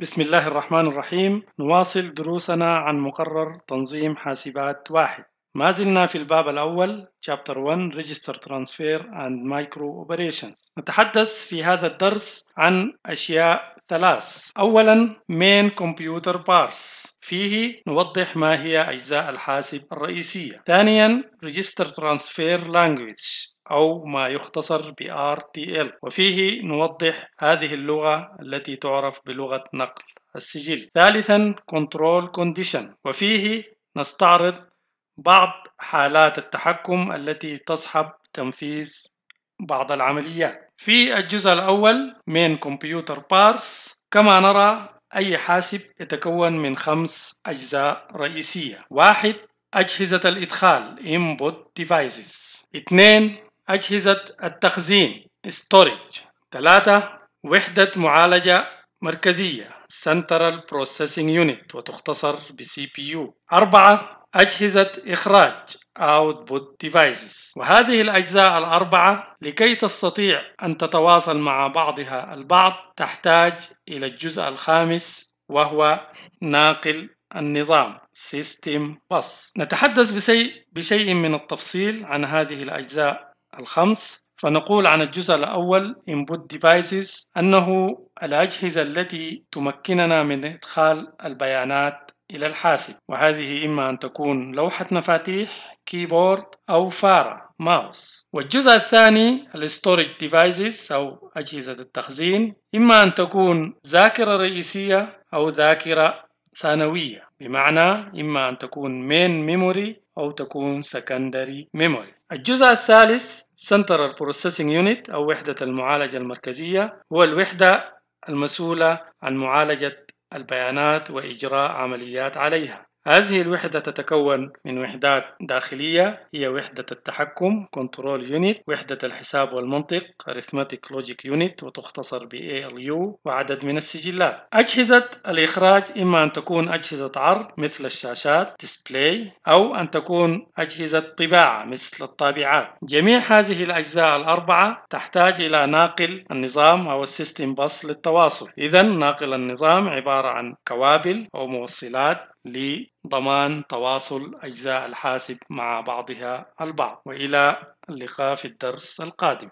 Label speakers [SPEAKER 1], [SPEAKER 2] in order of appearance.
[SPEAKER 1] بسم الله الرحمن الرحيم نواصل دروسنا عن مقرر تنظيم حاسبات واحد ما زلنا في الباب الأول Chapter 1 Register Transfer and Micro Operations نتحدث في هذا الدرس عن أشياء ثلاث أولا main computer parts فيه نوضح ما هي أجزاء الحاسب الرئيسية ثانيا register transfer language أو ما يختصر ب RTL وفيه نوضح هذه اللغة التي تعرف بلغة نقل السجل ثالثا control condition وفيه نستعرض بعض حالات التحكم التي تصحب تنفيذ بعض العمليات في الجزء الأول من كمبيوتر بارس كما نرى أي حاسب يتكون من خمس أجزاء رئيسية واحد أجهزة الإدخال Input Devices اثنين أجهزة التخزين Storage ثلاثة وحدة معالجة مركزية Central Processing Unit وتختصر ب CPU أربعة أجهزة إخراج Output Devices وهذه الأجزاء الأربعة لكي تستطيع أن تتواصل مع بعضها البعض تحتاج إلى الجزء الخامس وهو ناقل النظام System Bus نتحدث بشيء, بشيء من التفصيل عن هذه الأجزاء الخمس فنقول عن الجزء الأول Input Devices أنه الأجهزة التي تمكننا من إدخال البيانات إلى الحاسب وهذه إما أن تكون لوحة مفاتيح كيبورد أو فارة ماوس والجزء الثاني الستورج ديفايسز أو أجهزة التخزين إما أن تكون ذاكرة رئيسية أو ذاكرة ثانوية بمعنى إما أن تكون مين ميموري أو تكون سكندري ميموري الجزء الثالث سنتر بروسيسنج يونت أو وحدة المعالجة المركزية هو الوحدة المسؤولة عن معالجة البيانات وإجراء عمليات عليها هذه الوحدة تتكون من وحدات داخلية هي وحدة التحكم Control Unit وحدة الحساب والمنطق Arithmetic Logic Unit وتختصر ب ALU وعدد من السجلات أجهزة الإخراج إما أن تكون أجهزة عرض مثل الشاشات Display أو أن تكون أجهزة طباعة مثل الطابعات جميع هذه الأجزاء الأربعة تحتاج إلى ناقل النظام أو السيستم Bus للتواصل إذا ناقل النظام عبارة عن كوابل أو موصلات لضمان تواصل أجزاء الحاسب مع بعضها البعض وإلى اللقاء في الدرس القادم